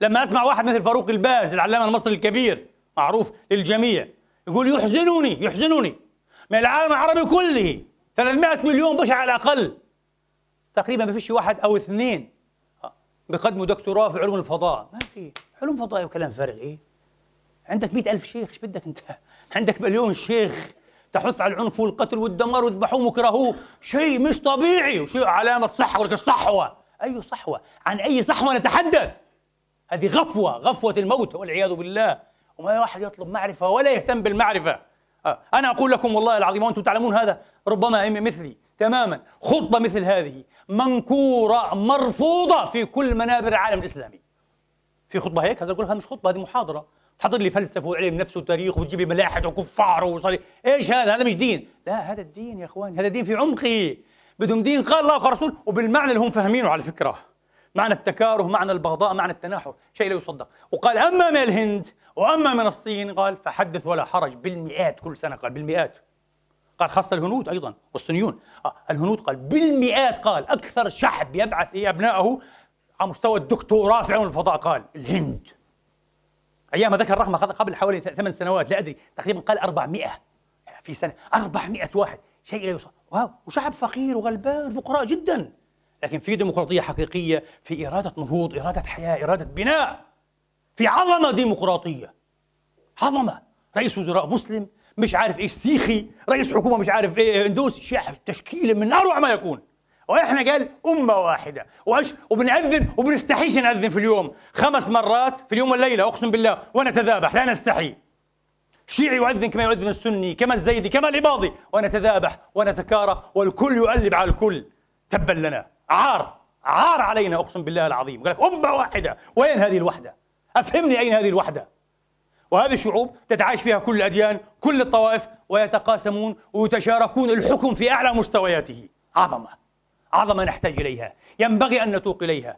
لما اسمع واحد مثل فاروق الباز العلامه المصري الكبير معروف للجميع يقول يحزنني يحزنني من العالم العربي كله 300 مليون بشر على الاقل تقريبا ما فيش واحد او اثنين بيقدموا دكتوراه في علوم الفضاء ما في علوم فضاء وكلام فارغ ايه عندك مئة ألف شيخ ايش بدك انت عندك مليون شيخ تحث على العنف والقتل والدمار وذبحوه وكرهوه شيء مش طبيعي وشيء علامة صحوة لك الصحوة أي صحوة عن أي صحوة نتحدث هذه غفوة غفوة الموت والعياذ بالله وما واحد يطلب معرفة ولا يهتم بالمعرفة آه، أنا أقول لكم والله العظيم وأنتم تعلمون هذا ربما مثلي تماما خطبة مثل هذه منكورة مرفوضة في كل منابر العالم الإسلامي في خطبة هيك هذا يقول هذا مش خطبة هذه محاضرة تحضر لي فلسفة وعلم نفس وتاريخ وتجيب لي ملاحد وكفار وصلي إيش هذا هذا مش دين لا هذا الدين يا إخواني هذا دين في عمقه بدهم دين قال الله ورسوله وبالمعنى اللي هم فاهمينه على فكرة معنى التكاره معنى البغضاء معنى التناحر شيء لا يصدق وقال أما من الهند وأما من الصين قال فحدث ولا حرج بالمئات كل سنة قال بالمئات قال خاصة الهنود أيضا والصينيون آه الهنود قال بالمئات قال أكثر شعب يبعث إيه أبنائه على مستوى الدكتوراه في علم الفضاء قال الهند أيام ذكر رحمة قبل حوالي ثمان سنوات لا أدري تقريبا قال 400 في سنة 400 واحد شيء لا يصدق وشعب فقير وغلبان فقراء جدا لكن في ديمقراطية حقيقية في إرادة نهوض إرادة حياة إرادة بناء في عظمة ديمقراطية عظمة رئيس وزراء مسلم مش عارف ايش سيخي رئيس حكومة مش عارف ايه اندوس شيء تشكيلة من أروع ما يكون واحنا قال امه واحده وايش وبنأذن وبنستحيش نأذن في اليوم خمس مرات في اليوم والليله اقسم بالله ونتذابح لا نستحي شيعي يؤذن كما يؤذن السني كما الزيدي كما الاباضي ونتذابح ونتكارى والكل يؤلب على الكل تبا لنا عار عار علينا اقسم بالله العظيم قال لك امه واحده وين هذه الوحده افهمني اين هذه الوحده وهذه الشعوب تتعايش فيها كل الاديان كل الطوائف ويتقاسمون ويتشاركون الحكم في اعلى مستوياته عظمه عظمه نحتاج اليها ينبغي ان نتوق اليها